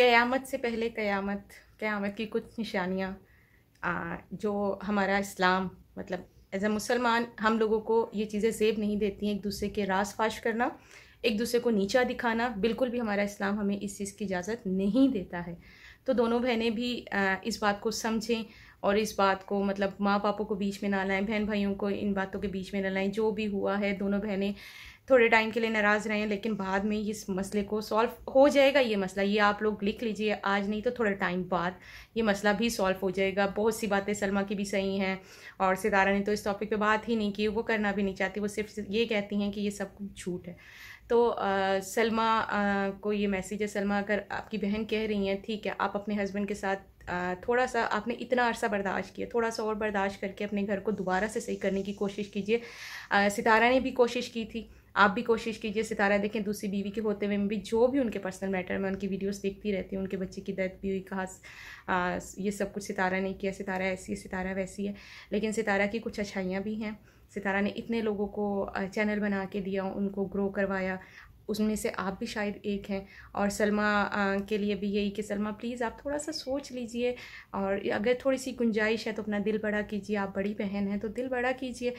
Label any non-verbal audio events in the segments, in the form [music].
क़यामत से पहले क़यामत क़यामत की कुछ निशानियाँ जो हमारा इस्लाम मतलब एज ए मुसलमान हम लोगों को ये चीज़ें सेब नहीं देती हैं एक दूसरे के रास फाश करना एक दूसरे को नीचा दिखाना बिल्कुल भी हमारा इस्लाम हमें इस चीज़ की इजाज़त नहीं देता है तो दोनों बहनें भी इस बात को समझें और इस बात को मतलब माँ पापों को बीच में ना लाएं बहन भाइयों को इन बातों के बीच में ना लाएं जो भी हुआ है दोनों बहनें थोड़े टाइम के लिए नाराज़ रहे हैं लेकिन बाद में इस मसले को सॉल्व हो जाएगा ये मसला ये आप लोग लिख लीजिए आज नहीं तो थोड़े टाइम बाद ये मसला भी सॉल्व हो जाएगा बहुत सी बातें सलमा की भी सही हैं और सितारा ने तो इस टॉपिक पे बात ही नहीं की वो करना भी नहीं चाहती वो सिर्फ ये कहती हैं कि ये सब कुछ झूठ है तो आ, सलमा आ, को ये मैसेज है सलमा अगर आपकी बहन कह रही हैं ठीक है आप अपने हस्बैंड के साथ थोड़ा सा आपने इतना अरसा बर्दाश्त किया थोड़ा सा और बर्दाश्त करके अपने घर को दोबारा से सही करने की कोशिश कीजिए सितारा ने भी कोशिश की थी आप भी कोशिश कीजिए सितारा देखें दूसरी बीवी के होते हुए भी जो भी उनके पर्सनल मैटर में उनकी वीडियोस देखती रहती हूँ उनके बच्चे की दर्द भी हुई कहा ये सब कुछ सितारा ने किया सितारा ऐसी है सितारा वैसी है लेकिन सितारा की कुछ अच्छाइयाँ भी हैं सितारा ने इतने लोगों को चैनल बना के दिया उनको ग्रो करवाया उसमें से आप भी शायद एक हैं और सलमा के लिए भी यही कि सलमा प्लीज़ आप थोड़ा सा सोच लीजिए और अगर थोड़ी सी गुंजाइश है तो अपना दिल बड़ा कीजिए आप बड़ी बहन हैं तो दिल बड़ा कीजिए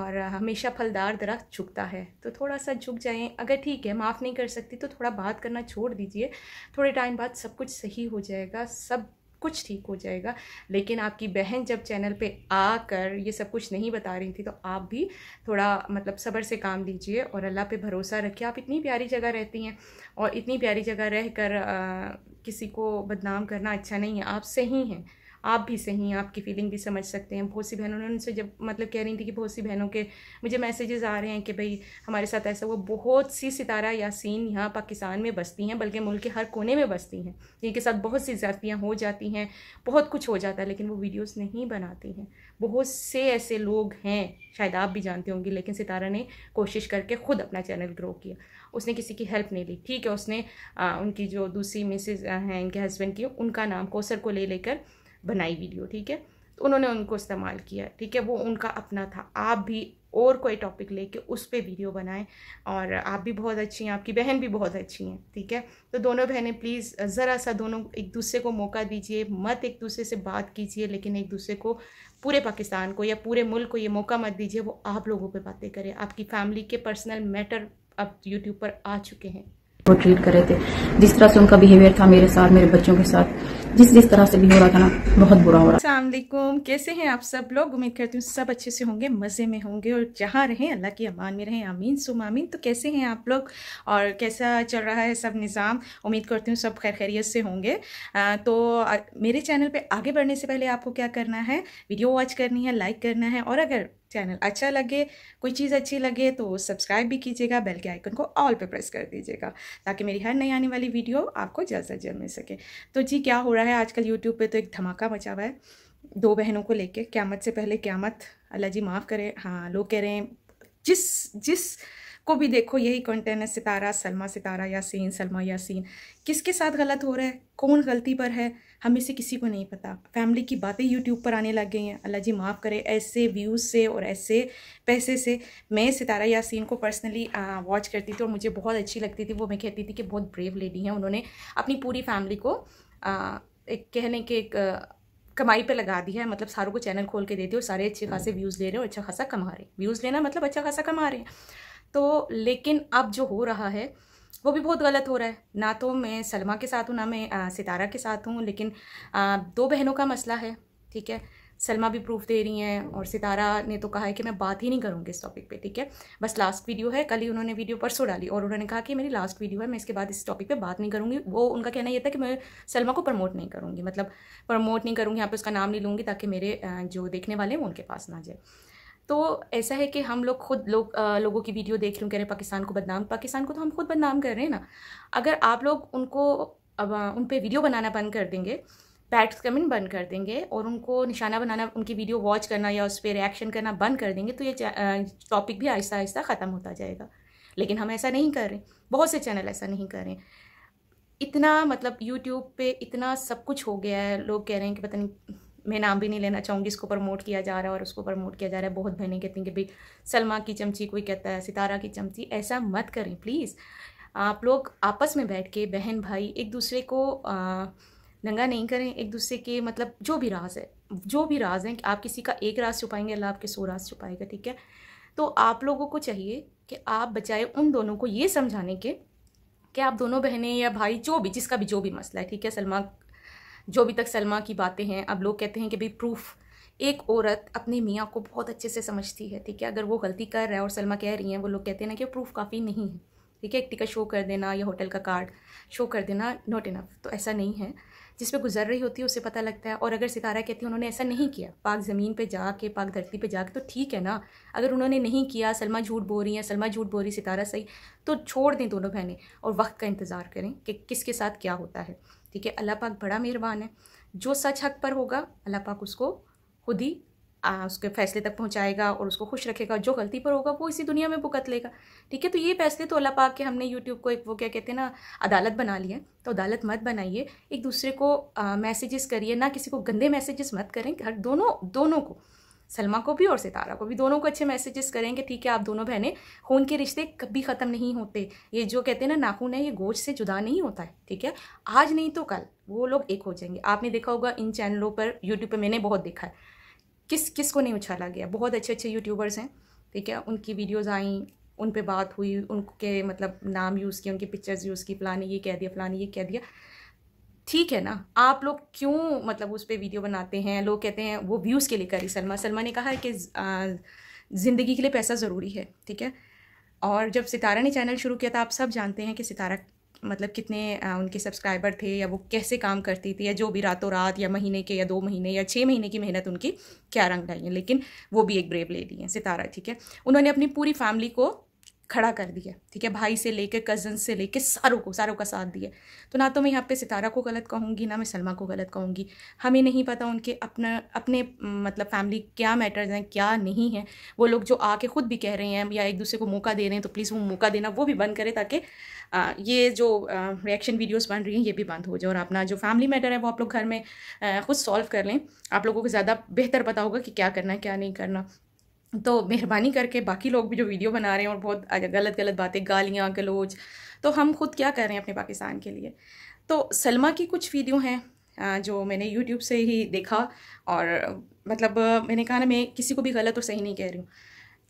और हमेशा फलदार दरख्त झुकता है तो थोड़ा सा झुक जाएँ अगर ठीक है माफ़ नहीं कर सकती तो थोड़ा बात करना छोड़ दीजिए थोड़े टाइम बाद सब कुछ सही हो जाएगा सब कुछ ठीक हो जाएगा लेकिन आपकी बहन जब चैनल पे आकर ये सब कुछ नहीं बता रही थी तो आप भी थोड़ा मतलब सब्र से काम लीजिए और अल्लाह पे भरोसा रखिए आप इतनी प्यारी जगह रहती हैं और इतनी प्यारी जगह रह कर आ, किसी को बदनाम करना अच्छा नहीं है आप सही हैं आप भी सही हैं आपकी फीलिंग भी समझ सकते हैं बहुत सी बहनों ने उनसे जब मतलब कह रही थी कि बहुत सी बहनों के मुझे मैसेजेस आ रहे हैं कि भाई हमारे साथ ऐसा हुआ बहुत सी सितारा यासीन यहाँ पाकिस्तान में बसती हैं बल्कि मुल्क के हर कोने में बसती हैं जिनके साथ बहुत सी ज़्यादतियाँ हो जाती हैं बहुत कुछ हो जाता है लेकिन वो वीडियोज़ नहीं बनाती हैं बहुत से ऐसे लोग हैं शायद आप भी जानते होंगे लेकिन सितारा ने कोशिश करके ख़ुद अपना चैनल ग्रो किया उसने किसी की हेल्प नहीं ली ठीक है उसने आ, उनकी जो दूसरी मिसेज हैं इनके हस्बैंड की उनका नाम कोसर को ले लेकर बनाई वीडियो ठीक है तो उन्होंने उनको इस्तेमाल किया ठीक है वो उनका अपना था आप भी और कोई टॉपिक लेके उस पर वीडियो बनाएं और आप भी बहुत अच्छी हैं आपकी बहन भी बहुत अच्छी हैं ठीक है तो दोनों बहनें प्लीज़ ज़रा सा दोनों एक दूसरे को मौका दीजिए मत एक दूसरे से बात कीजिए लेकिन एक दूसरे को पूरे पाकिस्तान को या पूरे मुल्क को ये मौका मत दीजिए वो आप लोगों पर बातें करें आपकी फैमिली के पर्सनल मैटर अब यूट्यूब पर आ चुके हैं वो ट्रीट कर रहे थे जिस तरह से उनका बिहेवियर था मेरे साथ मेरे बच्चों के साथ जिस जिस तरह से भी हो रहा था ना बहुत बुरा हो रहा है कैसे हैं आप सब लोग उम्मीद करती हूँ सब अच्छे से होंगे मज़े में होंगे और जहाँ रहें अल्लाह की अमान में रहें आमीन सुम आमीन तो कैसे हैं आप लोग और कैसा चल रहा है सब निज़ाम उम्मीद करती हूँ सब खैर खैरियत से होंगे आ, तो आ, मेरे चैनल पर आगे बढ़ने से पहले आपको क्या करना है वीडियो वॉच करनी है लाइक करना है और अगर चैनल अच्छा लगे कोई चीज़ अच्छी लगे तो सब्सक्राइब भी कीजिएगा बेल के आइकन को ऑल पे प्रेस कर दीजिएगा ताकि मेरी हर नई आने वाली वीडियो आपको जल्द से जल्द मिल सके तो जी क्या हो रहा है आजकल यूट्यूब पे तो एक धमाका मचा हुआ है दो बहनों को लेके क्यामत से पहले क्यामत अल्लाह जी माफ़ करें हाँ लोग कह रहे हैं जिस जिस को भी देखो यही कॉन्टेंट है सितारा सलमा सितारा सीन सलमा यासीन किसके साथ गलत हो रहा है कौन गलती पर है हमें से किसी को नहीं पता फैमिली की बातें यूट्यूब पर आने लग गई हैं अल्लाह जी माफ़ करे ऐसे व्यूज़ से और ऐसे पैसे से मैं सितारा यासीन को पर्सनली वॉच करती थी और मुझे बहुत अच्छी लगती थी वो मैं कहती थी कि बहुत ब्रेव लेडी हैं उन्होंने अपनी पूरी फैमिली को आ, एक कहने के एक कमाई पे लगा दिया है मतलब सारों को चैनल खोल के देती और सारे अच्छे खासे व्यूज़ हम्म। ले रहे हैं और अच्छा खासा कमा रहे व्यूज़ लेना मतलब अच्छा खासा कमा रहे हैं तो लेकिन अब जो हो रहा है वो भी बहुत गलत हो रहा है ना तो मैं सलमा के साथ हूँ ना मैं सितारा के साथ हूँ लेकिन आ, दो बहनों का मसला है ठीक है सलमा भी प्रूफ दे रही हैं और सितारा ने तो कहा है कि मैं बात ही नहीं करूँगी इस टॉपिक पे ठीक है बस लास्ट वीडियो है कल ही उन्होंने वीडियो परसों डाली और उन्होंने कहा कि मेरी लास्ट वीडियो है मैं इसके बाद इस टॉपिक पे बात नहीं करूँगी वो उनका कहना ये था कि मैं सलमा को प्रमोट नहीं करूँगी मतलब प्रमोट नहीं करूँगी यहाँ पर उसका नाम नहीं लूँगी ताकि मेरे जो देखने वाले हैं उनके पास ना जाए तो ऐसा है कि हम लोग खुद लोग लोगों की वीडियो देख रहे हैं कह रहे हैं पाकिस्तान को बदनाम पाकिस्तान को तो हम खुद बदनाम कर रहे हैं ना अगर आप लोग उनको अब उन पर वीडियो बनाना बंद कर देंगे पैट्स कमेंट बंद कर देंगे और उनको निशाना बनाना उनकी वीडियो वॉच करना या उस पर रिएक्शन करना बंद कर देंगे तो ये टॉपिक भी आहिस्ता आहिस्ता ख़त्म होता जाएगा लेकिन हम ऐसा नहीं कर रहे बहुत से चैनल ऐसा नहीं कर रहे हैं इतना मतलब यूट्यूब पे इतना सब कुछ हो गया है लोग कह रहे हैं कि पता नहीं मैं नाम भी नहीं लेना चाहूँगी इसको प्रमोट किया जा रहा है और उसको प्रमोट किया जा रहा है बहुत बहनें कहती हैं कि भाई सलमा की चमची कोई कहता है सितारा की चमची ऐसा मत करें प्लीज़ आप लोग आपस में बैठ के बहन भाई एक दूसरे को आ, नंगा नहीं करें एक दूसरे के मतलब जो भी राज है जो भी राज हैं आप किसी का एक राज छुपाएंगे अल्लाह आपके सौ राज छुपाएगा ठीक है तो आप लोगों को चाहिए कि आप बचाए उन दोनों को ये समझाने के कि आप दोनों बहनें या भाई जो भी जिसका भी जो भी मसला है ठीक है सलमा जो अभी तक सलमा की बातें हैं अब लोग कहते हैं कि भाई प्रूफ एक औरत अपने मियाँ को बहुत अच्छे से समझती है ठीक है अगर वो गलती कर रहा है और सलमा कह रही हैं वो लोग कहते हैं ना कि प्रूफ काफ़ी नहीं है ठीक है एक टिकट शो कर देना या होटल का कार्ड शो कर देना नॉट इनफ तो ऐसा नहीं है जिस पर गुजर रही होती है उसे पता लगता है और अगर सितारा कहती है उन्होंने ऐसा नहीं किया पाक ज़मीन पर जाके पाक धरती पर जाके तो ठीक है ना अगर उन्होंने नहीं किया सलमा झूठ बोल रही है सलमा झूठ बोल रही सितारा सही तो छोड़ दें दोनों बहनें और वक्त का इंतज़ार करें कि किसके साथ क्या होता है ठीक है अल्लाह पाक बड़ा मेहरबान है जो सच हक पर होगा अल्लाह पाक उसको खुद ही उसके फैसले तक पहुंचाएगा और उसको खुश रखेगा जो गलती पर होगा वो इसी दुनिया में भुगत लेगा ठीक है तो ये फैसले तो अल्लाह पाक के हमने यूट्यूब को एक वो क्या कहते हैं ना अदालत बना लिया तो अदालत मत बनाइए एक दूसरे को मैसेजेस करिए ना किसी को गंदे मैसेजेस मत करें हर दोनों दोनों को सलमा को भी और सितारा को भी दोनों को अच्छे मैसेजेस करेंगे ठीक है आप दोनों बहनें खून के रिश्ते कभी ख़त्म नहीं होते ये जो कहते हैं ना नाखून है ये गोश्त से जुदा नहीं होता है ठीक है आज नहीं तो कल वो लोग एक हो जाएंगे आपने देखा होगा इन चैनलों पर यूट्यूब पर मैंने बहुत देखा है किस किस को नहीं उछाला गया बहुत अच्छे अच्छे यूट्यूबर्स हैं ठीक है उनकी वीडियोज़ आई उन पर बात हुई उनके मतलब नाम यूज़ किए उनकी पिक्चर्स यूज़ की फलानी ये कह दिया फलानी ये कह दिया ठीक है ना आप लोग क्यों मतलब उस पर वीडियो बनाते हैं लोग कहते हैं वो व्यूज़ के लिए करी सलमा सलमा ने कहा है कि ज़िंदगी के लिए पैसा ज़रूरी है ठीक है और जब सितारा ने चैनल शुरू किया था आप सब जानते हैं कि सितारा मतलब कितने उनके सब्सक्राइबर थे या वो कैसे काम करती थी या जो भी रातों रात या महीने के या दो महीने या छः महीने की मेहनत उनकी क्या रंग लाई है लेकिन वो भी एक ब्रेव लेडी हैं सितारा ठीक है उन्होंने अपनी पूरी फैमिली को खड़ा कर दिया ठीक है भाई से लेके कज़न से लेके सारों को सारों का साथ दिया तो ना तो मैं यहाँ पे सितारा को गलत कहूँगी ना मैं सलमा को गलत कहूँगी हमें नहीं पता उनके अपना अपने मतलब फैमिली क्या मैटर्स हैं क्या नहीं है वो लोग जो आके ख़ुद भी कह रहे हैं या एक दूसरे को मौका दे रहे हैं तो प्लीज़ वो मौका देना वो भी बंद करें ताकि ये जो रिएक्शन वीडियोज़ बन रही हैं ये भी बंद हो जाए और अपना जो फैमिली मैटर है वो आप लोग घर में ख़ुद सॉल्व कर लें आप लोगों को ज़्यादा बेहतर पता होगा कि क्या करना है क्या नहीं करना तो मेहरबानी करके बाकी लोग भी जो वीडियो बना रहे हैं और बहुत गलत गलत बातें गालियाँ गलोच तो हम खुद क्या कर रहे हैं अपने पाकिस्तान के लिए तो सलमा की कुछ वीडियो हैं जो मैंने यूट्यूब से ही देखा और मतलब मैंने कहा ना मैं किसी को भी गलत और सही नहीं कह रही हूँ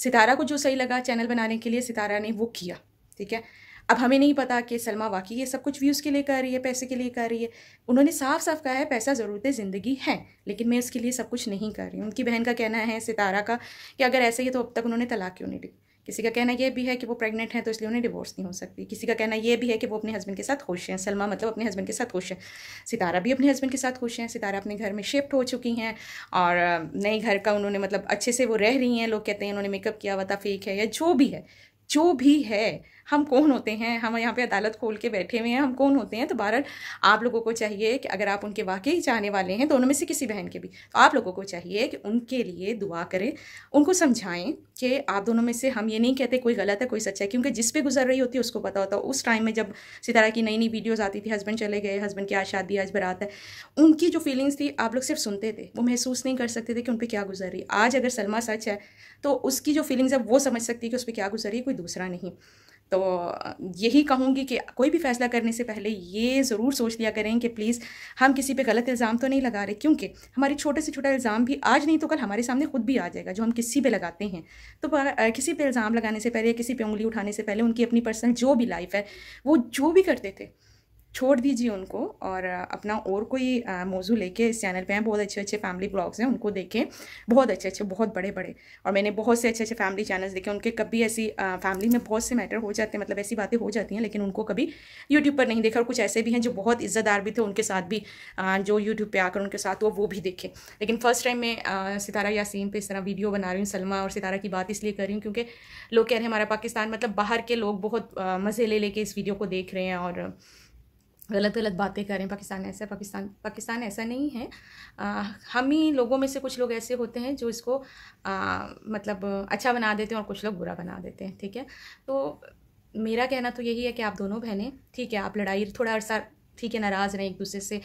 सितारा को जो सही लगा चैनल बनाने के लिए सितारा ने वो किया ठीक है अब हमें नहीं पता कि सलमा वाकई ये सब कुछ व्यूज़ के लिए कर रही है पैसे के लिए कर रही है उन्होंने साफ साफ कहा है पैसा ज़रूरत ज़िंदगी है लेकिन मैं उसके लिए सब कुछ नहीं कर रही हूँ उनकी बहन का कहना है सितारा का कि अगर ऐसे ही तो अब तक उन्होंने तलाक क्यों नहीं दी किसी का कहना यह भी है कि वो प्रेग्नेंट है तो इसलिए उन्हें डिवोर्स नहीं हो सकती किसी का कहना यह भी है कि वो अपने हस्बैंड के साथ खुश हैं सलमा मतलब अपने हस्बैंड के साथ खुश हैं सितारा भी अपने हस्बैंड के साथ खुश हैं सितारा अपने घर में शिफ्ट हो चुकी हैं और नए घर का उन्होंने मतलब अच्छे से वो रह रही हैं लोग कहते हैं उन्होंने मेकअप किया हुआ था फेक है या जो भी है जो भी है हम कौन होते हैं हम यहाँ पे अदालत खोल के बैठे हुए हैं हम कौन होते हैं तो बहरहाल आप लोगों को चाहिए कि अगर आप उनके वाकई चाहने वाले हैं दोनों में से किसी बहन के भी तो आप लोगों को चाहिए कि उनके लिए दुआ करें उनको समझाएं कि आप दोनों में से हम ये नहीं कहते कोई गलत है कोई सच्चा है क्योंकि जिस पे गुजर रही होती है उसको पता होता उस टाइम में जब सितारा की नई नई वीडियोज़ आती थी हस्बैंड चले गए हस्बैंड की आज शादी आज बरात है उनकी जो फीलिंग्स थी आप लोग सिर्फ सुनते थे वो महसूस नहीं कर सकते थे कि उन पर क्या गुजर रही आज अगर सलमा सच है तो उसकी जो फीलिंग्स है वो समझ सकती है कि उस पर क्या गुजर रही है कोई दूसरा नहीं तो यही कहूँगी कि कोई भी फैसला करने से पहले ये ज़रूर सोच लिया करें कि प्लीज़ हम किसी पे गलत इल्ज़ाम तो नहीं लगा रहे क्योंकि हमारे छोटे से छोटा इल्ज़ाम भी आज नहीं तो कल हमारे सामने खुद भी आ जाएगा जो हम किसी पे लगाते हैं तो किसी पे इल्ज़ाम लगाने से पहले या किसी पे उंगली उठाने से पहले उनकी अपनी पर्सनल जो भी लाइफ है वो जो भी करते थे छोड़ दीजिए उनको और अपना और कोई मौजू लेके इस चैनल पे हैं बहुत अच्छे अच्छे फैमिली ब्लॉग्स हैं उनको देखें बहुत अच्छे अच्छे बहुत बड़े बड़े और मैंने बहुत से अच्छे अच्छे फैमिली चैनल्स देखे उनके कभी ऐसी फैमिली में बहुत से मैटर हो जाते हैं मतलब ऐसी बातें हो जाती हैं लेकिन उनको कभी यूट्यूब पर नहीं देखा और कुछ ऐसे भी हैं जो बहुत इज्जतदार भी थे उनके साथ भी जो यूट्यूब पर आकर उनके साथ वो वो भी देखे लेकिन फर्स्ट टाइम मैं सितारा यासीन पर इस तरह वीडियो बना रही हूँ सलमा और सितारा की बात इसलिए कर रही हूँ क्योंकि लोग कह रहे हैं हमारा पाकिस्तान मतलब बाहर के लोग बहुत मज़े ले लेके इस वीडियो को देख रहे हैं और गलत गलत बातें करें पाकिस्तान ऐसा पाकिस्तान पाकिस्तान ऐसा नहीं है आ, हम ही लोगों में से कुछ लोग ऐसे होते हैं जो इसको आ, मतलब अच्छा बना देते हैं और कुछ लोग बुरा बना देते हैं ठीक है तो मेरा कहना तो यही है कि आप दोनों बहनें ठीक है आप लड़ाई थोड़ा अरसा ठीक है नाराज़ रहें एक दूसरे से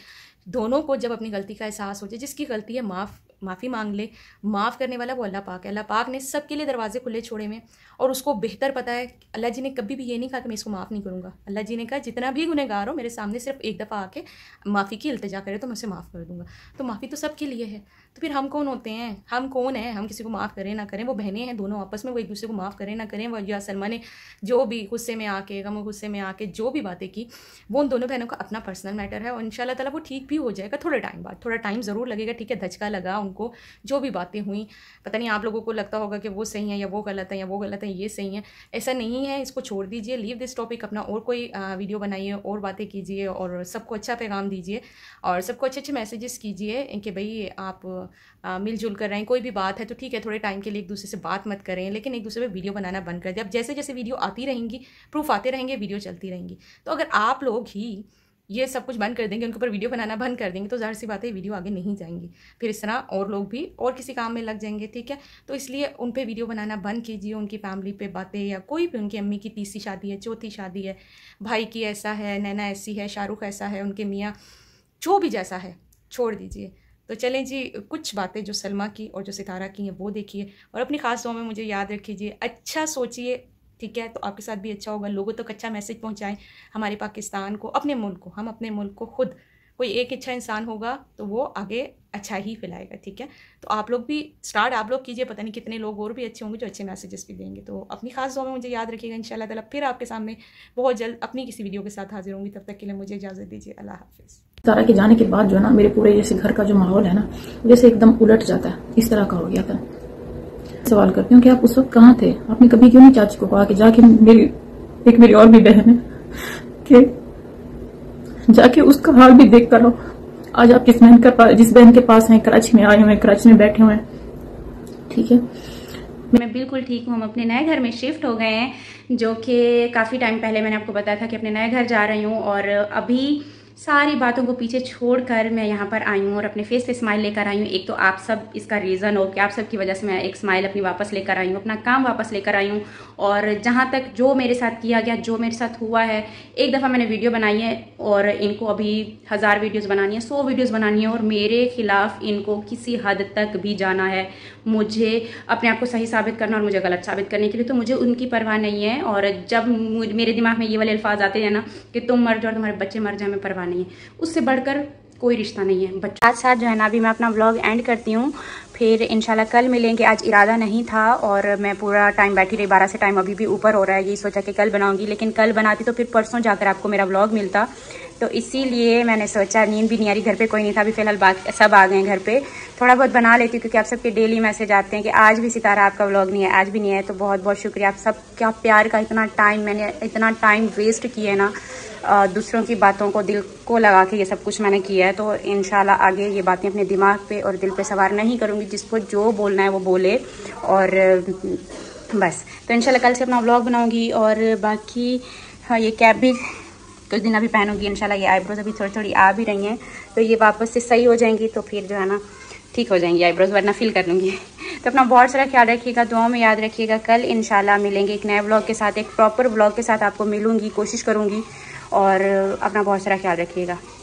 दोनों को जब अपनी गलती का एहसास हो जाए जिसकी गलती है माफ़ माफ़ी मांग ले माफ़ करने वाला वो अल्लाह पाक है अल्लाह पाक ने सबके लिए दरवाजे खुले छोड़े हुए और उसको बेहतर पता है अल्लाह जी ने कभी भी ये नहीं कहा कि मैं इसको माफ़ नहीं करूँगा अल्लाह जी ने कहा जितना भी गुनहगार हो मेरे सामने सिर्फ एक दफ़ा आके माफ़ी की अल्तजा करे तो मैं उसे माफ़ कर दूँगा तो माफ़ी तो सबके लिए है तो फिर हम कौन होते हैं हम कौन हैं हम किसी को माफ़ करें ना करें वो बहनें हैं दोनों आपस में वो एक दूसरे को माफ़ करें ना करें वो या सलमा ने जो भी गुस्से में आके गम गुस्से में आके जो भी बातें की वो उन दोनों बहनों का अपना पर्सनल मैटर है और इन ताला वो ठीक भी हो जाएगा थोड़े टाइम बाद थोड़ा टाइम ज़रूर लगेगा ठीक है धचका लगा उन को जो भी बातें हुई पता नहीं आप लोगों को लगता होगा कि वो सही है या वो गलत है या वो गलत है ये सही है ऐसा नहीं है इसको छोड़ दीजिए लीव दिस टॉपिक अपना और कोई वीडियो बनाइए और बातें कीजिए और सबको अच्छा पैगाम दीजिए और सबको अच्छे अच्छे मैसेजेस कीजिए कि भाई आप मिलजुल कर रहे हैं कोई भी बात है तो ठीक है थोड़े टाइम के लिए एक दूसरे से बात मत करें लेकिन एक दूसरे पर वीडियो बनाना बंद कर दें अब जैसे जैसे वीडियो आती रहेंगी प्रूफ आते रहेंगे वीडियो चलती रहेंगी तो अगर आप लोग ही ये सब कुछ बंद कर देंगे उनके ऊपर वीडियो बनाना बंद कर देंगे तो ज़ाहिर सी बात है वीडियो आगे नहीं जाएंगी फिर इस तरह और लोग भी और किसी काम में लग जाएंगे ठीक है तो इसलिए उन पर वीडियो बनाना बंद कीजिए उनकी फैमिली पे बातें या कोई भी उनकी अम्मी की तीसरी शादी है चौथी शादी है भाई की ऐसा है नैना ऐसी है शाहरुख ऐसा है उनके मियाँ जो भी जैसा है छोड़ दीजिए तो चलें जी कुछ बातें जो सलमा की और जो सितारा की हैं वो देखिए और अपनी ख़ास दुआ में मुझे याद रखिए अच्छा सोचिए ठीक है तो आपके साथ भी अच्छा होगा लोगों तक तो अच्छा मैसेज पहुँचाएँ हमारे पाकिस्तान को अपने मुल्क को हम अपने मुल्क को खुद कोई एक अच्छा इंसान होगा तो वो आगे अच्छा ही फैलाएगा ठीक है तो आप लोग भी स्टार्ट आप लोग कीजिए पता नहीं कितने लोग और भी अच्छे होंगे जो अच्छे मैसेजेस भी देंगे तो अपनी खास दुआ में मुझे याद रखिएगा इन शाला फिर आपके सामने बहुत जल्द अपनी किसी वीडियो के साथ हाजिर होंगी तब तक के लिए मुझे इजाज़त दीजिए अल्लाह हाफिज़ तारा के जाने के बाद जो है ना मेरे पूरे जैसे घर का जो माहौल है ना जैसे एकदम उलट जाता है इस तरह का हो गया था सवाल करती हूँ कि आप उस वक्त कहाँ थे आपने कभी क्यों नहीं चाची को कहा कि जाके मेरी एक मेरी और भी बहन है कि जाके उसका हाल भी देख कर लो आज आप किस बहन का जिस बहन के पास हैं कराची में आए हुए हैं कराची में बैठे हुए हैं ठीक है मैं बिल्कुल ठीक हूँ हम अपने नए घर में शिफ्ट हो गए हैं जो कि काफ़ी टाइम पहले मैंने आपको बताया था कि अपने नए घर जा रही हूँ और अभी सारी बातों को पीछे छोड़कर मैं यहाँ पर आई हूँ और अपने फेस पे स्माइल लेकर आई हूँ एक तो आप सब इसका रीज़न हो कि आप सब की वजह से मैं एक स्माइल अपनी वापस लेकर आई हूँ अपना काम वापस लेकर आई हूँ और जहाँ तक जो मेरे साथ किया गया जो मेरे साथ हुआ है एक दफ़ा मैंने वीडियो बनाई है और इनको अभी हज़ार वीडियोज़ बनानी है सौ वीडियोज़ बनानी है और मेरे खिलाफ इनको किसी हद तक भी जाना है मुझे अपने आप को सही साबित करना और मुझे गलत साबित करने के लिए तो मुझे उनकी परवाह नहीं है और जब मेरे दिमाग में ये वाले अल्फाज आते हैं ना कि तुम मर जाओ तुम्हारे बच्चे मर जाए हमें परवाह नहीं है उससे बढ़कर कोई रिश्ता नहीं है बच्चों साथ साथ जो है ना अभी मैं अपना व्लॉग एंड करती हूँ फिर इंशाल्लाह कल मिलेंगे आज इरादा नहीं था और मैं पूरा टाइम बैठी रही बारह से टाइम अभी भी ऊपर हो रहा है यही सोचा कि कल बनाऊंगी लेकिन कल बनाती तो फिर परसों जाकर आपको मेरा ब्लॉग मिलता तो इसीलिए मैंने सोचा नींद भी नहीं आ रही घर पे कोई नहीं था अभी फिलहाल सब आ गए हैं घर पे थोड़ा बहुत बना लेती हूँ क्योंकि आप सबके डेली मैसेज आते हैं कि आज भी सितारा आपका व्लॉग नहीं है आज भी नहीं है तो बहुत बहुत शुक्रिया आप सब क्या प्यार का इतना टाइम मैंने इतना टाइम वेस्ट किया ना दूसरों की बातों को दिल को लगा के ये सब कुछ मैंने किया है तो इन आगे ये बातें अपने दिमाग पर और दिल पर सवार नहीं करूँगी जिसको जो बोलना है वो बोले और बस तो इनशाला कल से अपना व्लॉग बनाऊँगी और बाकी हाँ ये कैब भी कुछ दिन अभी पहनूंगी इनशाला ये आईब्रोज अभी थोड़ी थोड़ी आ भी रही हैं तो ये वापस से सही हो जाएंगी तो फिर जो है ना ठीक हो जाएंगी आईब्रोज वरना फिल कर लूँगी [laughs] तो अपना बहुत सारा ख्याल रखिएगा दुआओं में याद रखिएगा कल इनशाला मिलेंगे एक नए ब्लॉग के साथ एक प्रॉपर ब्लॉग के साथ आपको मिलूंगी कोशिश करूँगी और अपना बहुत सारा ख्याल रखिएगा